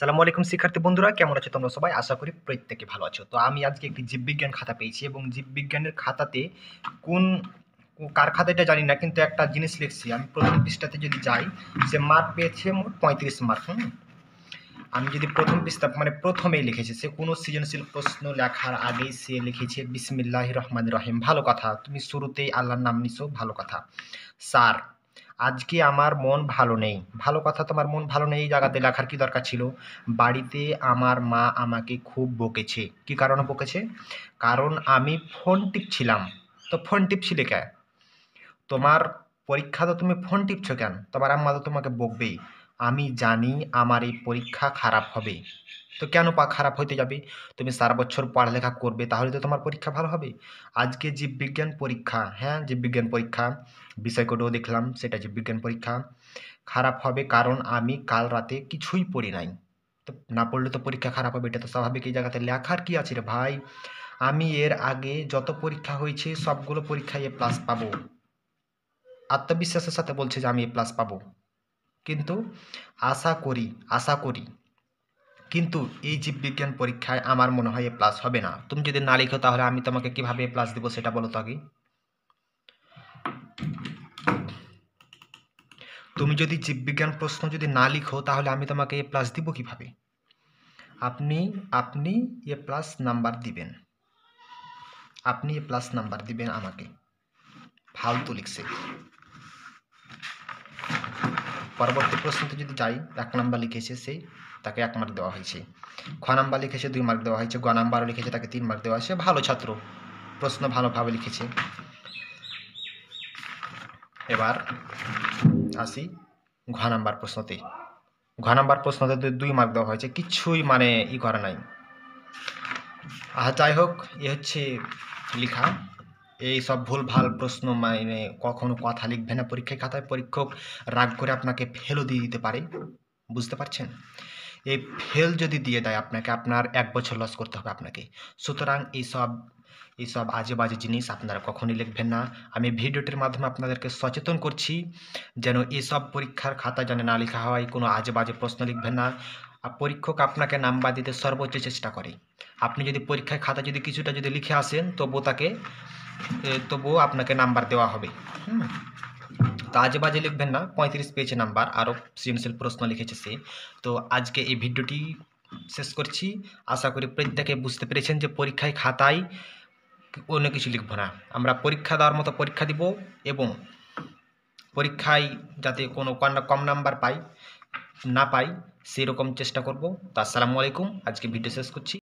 সালামু আলাইকুম শিক্ষার্থী বন্ধুরা কেমন আছো তোমরা সবাই আশা করি প্রত্যেকে ভালো আছো তো আমি আজকে একটি জীববিজ্ঞান খাতা পেয়েছি এবং জীববিজ্ঞানের খাতাতে কোন কার খাতাটা জানি না কিন্তু একটা জিনিস লিখছি আমি প্রথম পৃষ্ঠাতে যদি যাই সে মার্ক পেয়েছে মোট পঁয়ত্রিশ মার্ক হুম আমি যদি প্রথম পৃষ্ঠা মানে প্রথমেই লিখেছি সে কোনো সৃজনশীল প্রশ্ন লেখার আগেই সে লিখেছে বিসমিল্লাহ রহমান রহিম ভালো কথা তুমি শুরুতেই আল্লাহর নাম নিছো ভালো কথা স্যার আজকে আমার মন ভালো নেই ভালো কথা তোমার মন ভালো নেই জায়গাতে লেখার কি দরকার ছিল বাড়িতে আমার মা আমাকে খুব বকেছে কি কারণে বকেছে কারণ আমি ফোন টিপছিলাম তো ফোন টিপছিলে কে তোমার পরীক্ষা তো তুমি ফোন টিপছো কেন তোমার আম্মা তো তোমাকে বকবেই আমি জানি আমার এই পরীক্ষা খারাপ হবে তো কেন পা খারাপ হতে যাবে তুমি সারা বছর পড়ালেখা করবে তাহলে তো তোমার পরীক্ষা ভালো হবে আজকে জীববিজ্ঞান পরীক্ষা হ্যাঁ জীববিজ্ঞান পরীক্ষা বিষয়কটাও দেখলাম সেটা জীববিজ্ঞান পরীক্ষা খারাপ হবে কারণ আমি কাল রাতে কিছুই পড়ি নাই তো না পড়লে তো পরীক্ষা খারাপ হবে এটা তো স্বাভাবিক এই জায়গাতে লেখার কী আছে রে ভাই আমি এর আগে যত পরীক্ষা হয়েছে সবগুলো পরীক্ষায় এ প্লাস পাবো আত্মবিশ্বাসের সাথে বলছে যে আমি এ প্লাস পাবো কিন্তু আশা করি আশা করি কিন্তু এই জীববিজ্ঞান পরীক্ষায় আমার মনে হয় এ প্লাস হবে না তুমি যদি না লিখো তাহলে আমি তোমাকে কিভাবে এ প্লাস দেব সেটা বলো তো আগে তুমি যদি জীববিজ্ঞান প্রশ্ন যদি না লিখো তাহলে আমি তোমাকে এ প্লাস দিব কিভাবে আপনি আপনি এ প্লাস নাম্বার দিবেন আপনি এ প্লাস নাম্বার দিবেন আমাকে ফালতু লিখছে পরবর্তী প্রশ্নতে যদি যাই এক নাম্বার লিখেছে সেই তাকে এক মার্ক দেওয়া হয়েছে খ নাম্বার লিখেছে দুই মার্ক দেওয়া হয়েছে গ নাম্বারও লিখেছে তাকে তিন মার্ক দেওয়া হয়েছে ভালো ছাত্র প্রশ্ন ভালোভাবে লিখেছে এবার আসি ঘ নাম্বার প্রশ্নতে ঘ নাম্বার প্রশ্নতে দুই মার্ক দেওয়া হয়েছে কিছুই মানে ই করা নাই আর যাই হোক এ হচ্ছে লিখা এই সব ভুলভাল প্রশ্ন মানে কখনো কথা লিখবে না পরীক্ষায় খাতায় পরীক্ষক রাগ করে আপনাকে ফেলও দিয়ে দিতে পারে বুঝতে পারছেন এই ফেল যদি দিয়ে দেয় আপনাকে আপনার এক বছর লস করতে হবে আপনাকে সুতরাং এই সব এইসব আজে বাজে জিনিস আপনারা কখনই লিখবেন না আমি ভিডিওটির মাধ্যমে আপনাদেরকে সচেতন করছি যেন এইসব পরীক্ষার খাতা যেন না লেখা হয় কোনো আজে বাজে প্রশ্ন লিখবেন না আর পরীক্ষক আপনাকে নাম্বার দিতে সর্বোচ্চ চেষ্টা করে আপনি যদি পরীক্ষায় খাতা যদি কিছুটা যদি লিখে আসেন তবুও তাকে তবুও আপনাকে নাম্বার দেওয়া হবে হুম তো আজে বাজে লিখবেন না পঁয়ত্রিশ পেয়েছে নাম্বার আরও সৃজনশীল প্রশ্ন লিখেছে সে তো আজকে এই ভিডিওটি শেষ করছি আশা করি প্রত্যেকে বুঝতে পেরেছেন যে পরীক্ষায় খাতায় অন্য কিছু লিখব না আমরা পরীক্ষা দেওয়ার মতো পরীক্ষা দিব এবং পরীক্ষায় যাতে কোনো কম নাম্বার পাই না পাই সেরকম চেষ্টা করব তো আসসালামু আলাইকুম আজকে ভিডিও শেষ করছি